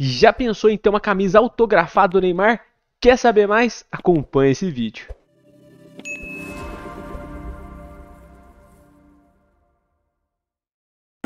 Já pensou em ter uma camisa autografada do Neymar? Quer saber mais? Acompanhe esse vídeo.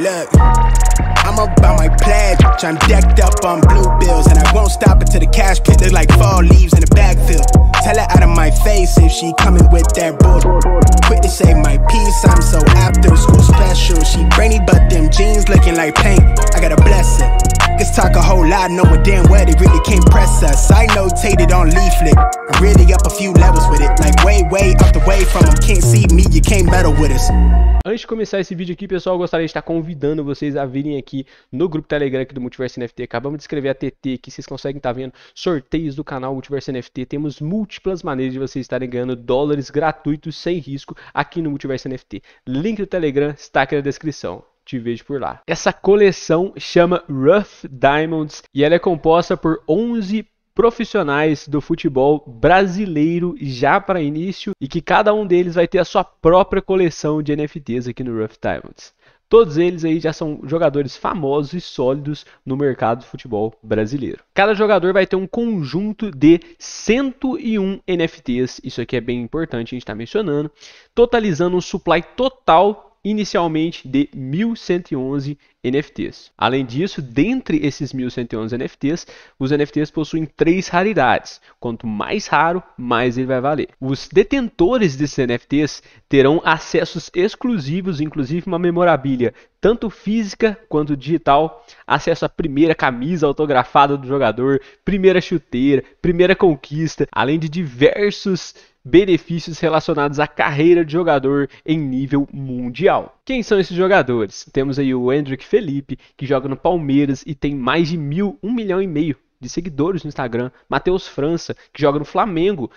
Look. I'm about my plaid. I'm decked up on blue bills, and I won't stop until the cash pit look like fall leaves in the backfield. Tell her out of my face if she coming with that bull. Quit to say my piece, I'm so after school special. She brainy, but them jeans looking like paint. I gotta bless it. talk a whole lot, a damn well they really can't press us. I notated on leaflet. I'm really up a few levels with it, like way, way up the way from them. Can't see me, you can't meddle with us. Antes de começar esse vídeo aqui, pessoal, eu gostaria de estar convidando vocês a virem aqui no grupo Telegram aqui do Multiverso NFT. Acabamos de escrever a TT que vocês conseguem estar vendo sorteios do canal Multiverso NFT. Temos múltiplas maneiras de vocês estarem ganhando dólares gratuitos sem risco aqui no Multiverso NFT. Link do Telegram está aqui na descrição te vejo por lá. Essa coleção chama Rough Diamonds e ela é composta por 11 profissionais do futebol brasileiro já para início e que cada um deles vai ter a sua própria coleção de NFTs aqui no Rough Diamonds. Todos eles aí já são jogadores famosos e sólidos no mercado do futebol brasileiro. Cada jogador vai ter um conjunto de 101 NFTs, isso aqui é bem importante a gente está mencionando, totalizando um supply total inicialmente de 1.111 NFTs. Além disso, dentre esses 1111 NFTs, os NFTs possuem três raridades. Quanto mais raro, mais ele vai valer. Os detentores desses NFTs terão acessos exclusivos, inclusive uma memorabilia tanto física quanto digital, acesso à primeira camisa autografada do jogador, primeira chuteira, primeira conquista, além de diversos benefícios relacionados à carreira de jogador em nível mundial. Quem são esses jogadores? Temos aí o Hendrick Felipe, que joga no Palmeiras e tem mais de mil, um milhão e meio de seguidores no Instagram. Matheus França, que joga no Flamengo,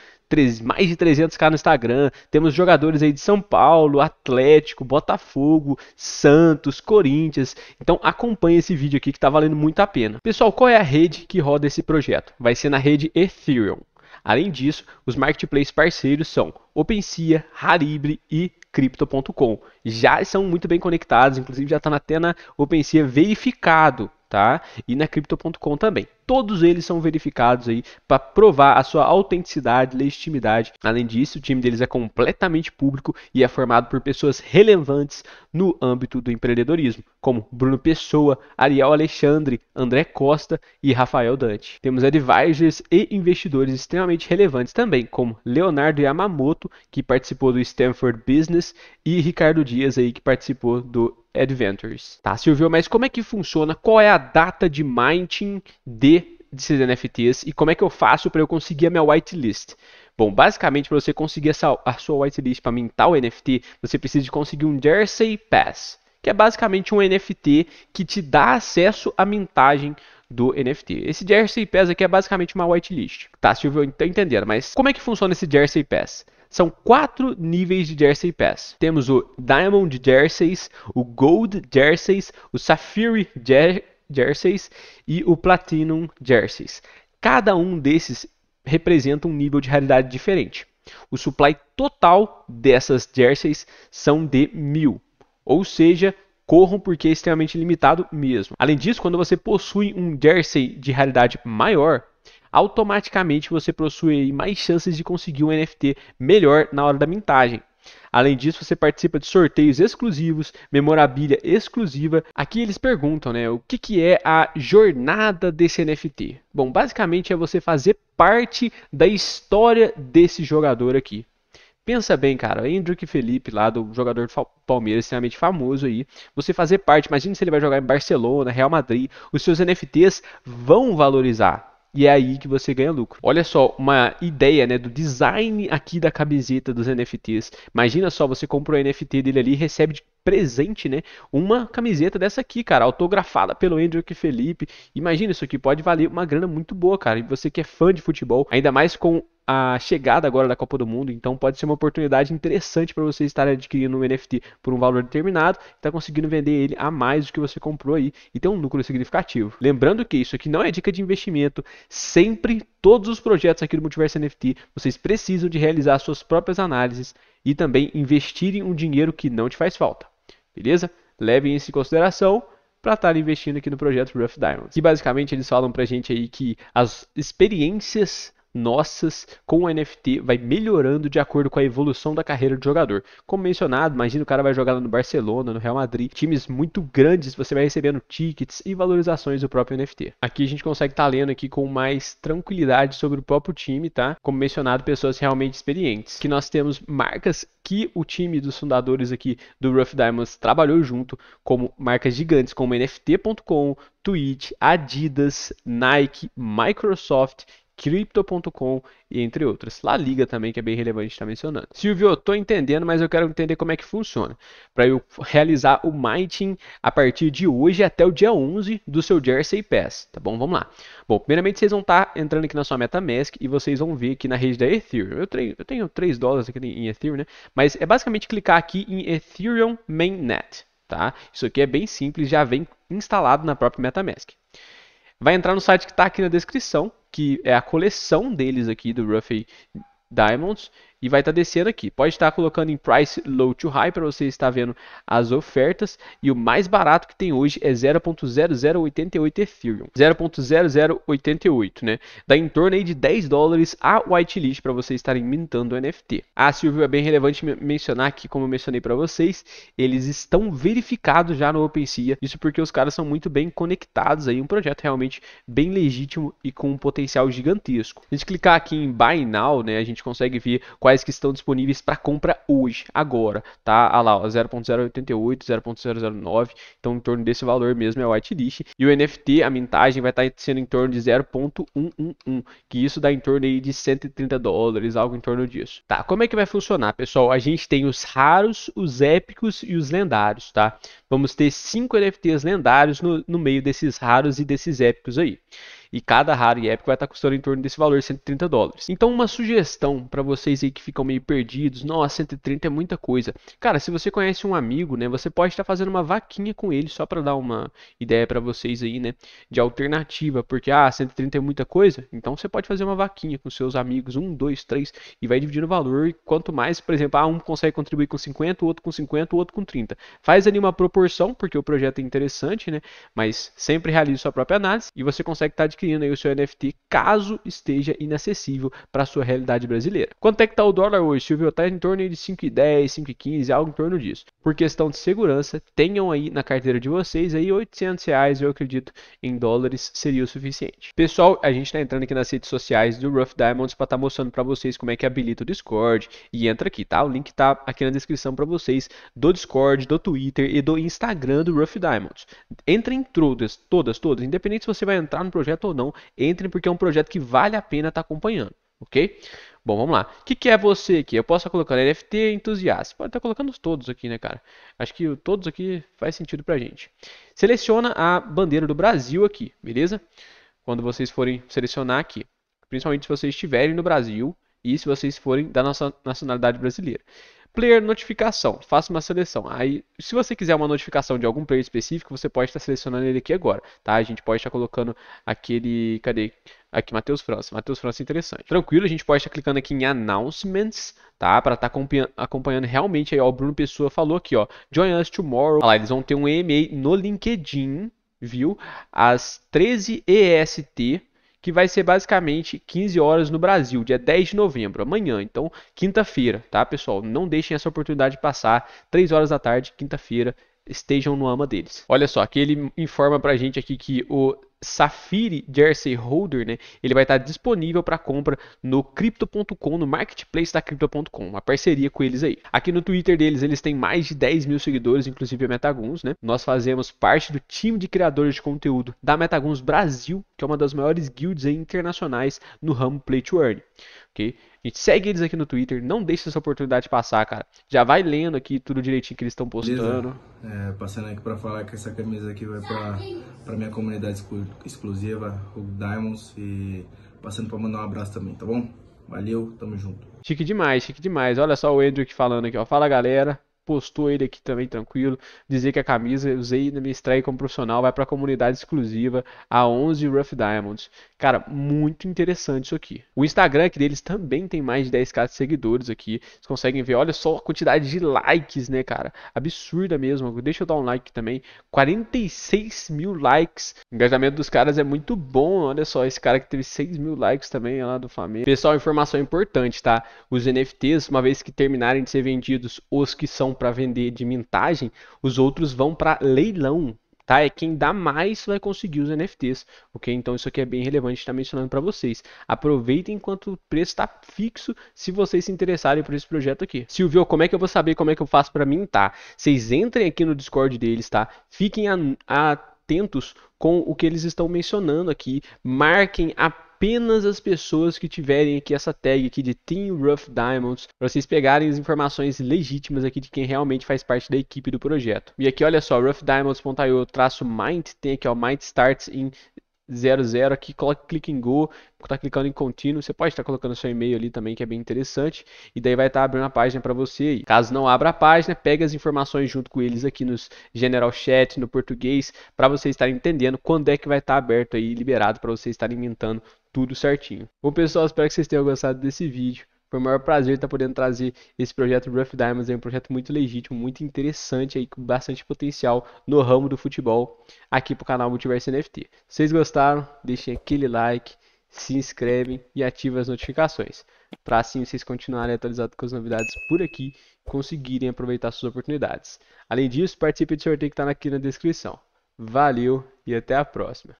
mais de 300k no Instagram. Temos jogadores aí de São Paulo, Atlético, Botafogo, Santos, Corinthians. Então acompanhe esse vídeo aqui que está valendo muito a pena. Pessoal, qual é a rede que roda esse projeto? Vai ser na rede Ethereum. Além disso, os marketplaces parceiros são OpenSea, Haribre e Crypto.com. Já são muito bem conectados, inclusive já está na Tena OpenSea verificado tá? E na crypto.com também. Todos eles são verificados aí para provar a sua autenticidade, legitimidade. Além disso, o time deles é completamente público e é formado por pessoas relevantes no âmbito do empreendedorismo, como Bruno Pessoa, Ariel Alexandre, André Costa e Rafael Dante. Temos advisors e investidores extremamente relevantes também, como Leonardo Yamamoto, que participou do Stanford Business, e Ricardo Dias aí que participou do Adventures. Tá, Silvio, mas como é que funciona? Qual é a data de minting de desses NFTs e como é que eu faço para eu conseguir a minha whitelist? Bom, basicamente para você conseguir essa, a sua whitelist para mintar o NFT, você precisa de conseguir um Jersey Pass, que é basicamente um NFT que te dá acesso à mintagem do NFT. Esse Jersey Pass aqui é basicamente uma whitelist, tá, Silvio? Então entendendo, mas como é que funciona esse Jersey Pass? São quatro níveis de Jersey Pass. Temos o Diamond Jerseys, o Gold Jerseys, o Sapphire Jer Jerseys e o Platinum Jerseys. Cada um desses representa um nível de realidade diferente. O supply total dessas jerseys são de mil, ou seja, corram porque é extremamente limitado mesmo. Além disso, quando você possui um jersey de realidade maior, automaticamente você possui mais chances de conseguir um NFT melhor na hora da mintagem. Além disso, você participa de sorteios exclusivos, memorabilia exclusiva. Aqui eles perguntam, né, o que, que é a jornada desse NFT? Bom, basicamente é você fazer parte da história desse jogador aqui. Pensa bem, cara, Andrew Felipe, lá do jogador do Palmeiras, extremamente famoso aí, você fazer parte, imagina se ele vai jogar em Barcelona, Real Madrid, os seus NFTs vão valorizar e é aí que você ganha lucro. Olha só, uma ideia né, do design aqui da camiseta dos NFTs. Imagina só, você compra o um NFT dele ali e recebe de presente, né? Uma camiseta dessa aqui, cara, autografada pelo Andrew Felipe. Imagina isso aqui, pode valer uma grana muito boa, cara. E você que é fã de futebol, ainda mais com a chegada agora da Copa do Mundo, então pode ser uma oportunidade interessante para você estar adquirindo um NFT por um valor determinado e tá conseguindo vender ele a mais do que você comprou aí e ter um lucro significativo. Lembrando que isso aqui não é dica de investimento, sempre todos os projetos aqui do Multiverso NFT, vocês precisam de realizar suas próprias análises e também investirem um dinheiro que não te faz falta. Beleza? Levem isso em consideração para estar tá investindo aqui no projeto Rough Diamonds. E basicamente eles falam para a gente aí que as experiências nossas com o NFT vai melhorando de acordo com a evolução da carreira do jogador. Como mencionado, imagina o cara vai jogar no Barcelona, no Real Madrid, times muito grandes, você vai recebendo tickets e valorizações do próprio NFT. Aqui a gente consegue estar tá lendo aqui com mais tranquilidade sobre o próprio time, tá? Como mencionado, pessoas realmente experientes. Que nós temos marcas que o time dos fundadores aqui do Rough Diamonds trabalhou junto, como marcas gigantes como NFT.com, Twitch, Adidas, Nike, Microsoft Crypto.com e entre outras. La Liga também, que é bem relevante estar tá mencionando. Silvio, eu tô entendendo, mas eu quero entender como é que funciona. Para eu realizar o mining a partir de hoje até o dia 11 do seu Jersey Pass, tá bom? Vamos lá. Bom, primeiramente vocês vão estar tá entrando aqui na sua MetaMask e vocês vão ver aqui na rede da Ethereum. Eu, tenho, eu tenho 3 dólares aqui em Ethereum, né? Mas é basicamente clicar aqui em Ethereum Mainnet, tá? Isso aqui é bem simples, já vem instalado na própria MetaMask vai entrar no site que está aqui na descrição, que é a coleção deles aqui do Ruffy Diamonds e vai estar tá descendo aqui. Pode estar colocando em price low to high para você estar vendo as ofertas e o mais barato que tem hoje é 0.0088 Ethereum, 0.0088, né? Dá em torno aí de 10 dólares a whitelist para você estarem mintando o NFT. Ah, Silvio, é bem relevante mencionar que, como eu mencionei para vocês, eles estão verificados já no OpenSea, isso porque os caras são muito bem conectados aí, um projeto realmente bem legítimo e com um potencial gigantesco. A gente clicar aqui em Buy Now, né, a gente consegue ver quais principais que estão disponíveis para compra hoje, agora, tá? Ah lá, 0.088, 0.009, então em torno desse valor mesmo é o whitelist. E o NFT, a mintagem vai estar tá sendo em torno de 0.111, que isso dá em torno aí de 130 dólares, algo em torno disso. Tá, como é que vai funcionar, pessoal? A gente tem os raros, os épicos e os lendários, tá? Vamos ter cinco NFTs lendários no, no meio desses raros e desses épicos aí. E cada raro e épico vai estar custando em torno desse valor, 130 dólares. Então, uma sugestão para vocês aí que ficam meio perdidos: nossa, 130 é muita coisa. Cara, se você conhece um amigo, né, você pode estar fazendo uma vaquinha com ele só para dar uma ideia para vocês aí, né, de alternativa, porque ah, 130 é muita coisa. Então, você pode fazer uma vaquinha com seus amigos, um, dois, três, e vai dividindo o valor. E quanto mais, por exemplo, ah, um consegue contribuir com 50, o outro com 50, o outro com 30. Faz ali uma proporção, porque o projeto é interessante, né, mas sempre realize sua própria análise e você consegue estar adquirindo adquirindo aí o seu NFT caso esteja inacessível para a sua realidade brasileira. Quanto é que está o dólar hoje, Silvio? Está em torno de 5,10, 5,15, algo em torno disso. Por questão de segurança, tenham aí na carteira de vocês aí 800 reais, eu acredito, em dólares seria o suficiente. Pessoal, a gente está entrando aqui nas redes sociais do Rough Diamonds para estar tá mostrando para vocês como é que habilita o Discord e entra aqui, tá? O link está aqui na descrição para vocês do Discord, do Twitter e do Instagram do Rough Diamonds. Entra em todas, todas, todas, independente se você vai entrar no projeto ou não, entrem porque é um projeto que vale a pena estar tá acompanhando, ok? Bom, vamos lá. O que, que é você aqui? Eu posso estar colocando NFT entusiasta. Pode estar colocando todos aqui, né, cara? Acho que todos aqui faz sentido pra gente. Seleciona a bandeira do Brasil aqui, beleza? Quando vocês forem selecionar aqui. Principalmente se vocês estiverem no Brasil e se vocês forem da nossa nacionalidade brasileira player notificação, faça uma seleção. Aí, se você quiser uma notificação de algum player específico, você pode estar selecionando ele aqui agora, tá? A gente pode estar colocando aquele, cadê? Aqui, Matheus França. Matheus França é interessante. Tranquilo, a gente pode estar clicando aqui em Announcements, tá? Para estar tá acompanhando realmente aí, ó, o Bruno Pessoa falou aqui, ó, Join Us Tomorrow. Olha lá, eles vão ter um EMA no LinkedIn, viu? Às 13 EST, que vai ser basicamente 15 horas no Brasil, dia 10 de novembro, amanhã. Então, quinta-feira, tá, pessoal? Não deixem essa oportunidade passar. 3 horas da tarde, quinta-feira, estejam no ama deles. Olha só, aqui ele informa pra gente aqui que o Safiri Jersey Holder, né, ele vai estar disponível para compra no Crypto.com, no marketplace da Crypto.com, uma parceria com eles aí. Aqui no Twitter deles, eles têm mais de 10 mil seguidores, inclusive a Metaguns, né? Nós fazemos parte do time de criadores de conteúdo da Metaguns Brasil, que é uma das maiores guilds internacionais no ramo Play to Earn, ok? segue eles aqui no Twitter, não deixe essa oportunidade passar, cara. Já vai lendo aqui tudo direitinho que eles estão postando. É, passando aqui para falar que essa camisa aqui vai para minha comunidade exclusiva, o Diamonds, e passando para mandar um abraço também, tá bom? Valeu, tamo junto. Chique demais, chique demais. Olha só o Andrew falando aqui, ó. Fala galera, postou ele aqui também tranquilo, dizer que a camisa usei na minha estreia como profissional vai para a comunidade exclusiva a 11 Rough Diamonds. Cara, muito interessante isso aqui. O Instagram aqui deles também tem mais de 10k de seguidores aqui. Vocês conseguem ver, olha só a quantidade de likes, né, cara? Absurda mesmo. Deixa eu dar um like também. 46 mil likes. O engajamento dos caras é muito bom. Olha só, esse cara que teve 6 mil likes também, lá do Flamengo. Pessoal, informação importante, tá? Os NFTs, uma vez que terminarem de ser vendidos, os que são para vender de mintagem, os outros vão para leilão, tá? É quem dá mais vai conseguir os NFTs, ok? Então isso aqui é bem relevante estar tá mencionando para vocês. Aproveitem enquanto o preço está fixo, se vocês se interessarem por esse projeto aqui. Silvio, como é que eu vou saber como é que eu faço para mintar? Tá? Vocês entrem aqui no Discord deles, tá? Fiquem atentos com o que eles estão mencionando aqui, marquem a apenas as pessoas que tiverem aqui essa tag aqui de Team Rough Diamonds, para vocês pegarem as informações legítimas aqui de quem realmente faz parte da equipe do projeto. E aqui olha só, roughdiamonds.io traço mind, tem aqui ó, mind starts in 00 aqui, coloca clique em go, tá clicando em contínuo, você pode estar tá colocando seu e-mail ali também, que é bem interessante, e daí vai estar tá abrindo a página para você aí. Caso não abra a página, pega as informações junto com eles aqui nos General Chat, no português, para você estar entendendo quando é que vai estar tá aberto aí, liberado para você estar inventando tudo certinho. Bom pessoal, espero que vocês tenham gostado desse vídeo. Foi o maior prazer estar podendo trazer esse projeto Rough Diamonds, é um projeto muito legítimo, muito interessante, aí, com bastante potencial no ramo do futebol aqui para o canal Multiverso NFT. Se vocês gostaram, deixem aquele like, se inscrevem e ativem as notificações, para assim vocês continuarem atualizados com as novidades por aqui e conseguirem aproveitar suas oportunidades. Além disso, participe do sorteio que está aqui na descrição. Valeu e até a próxima!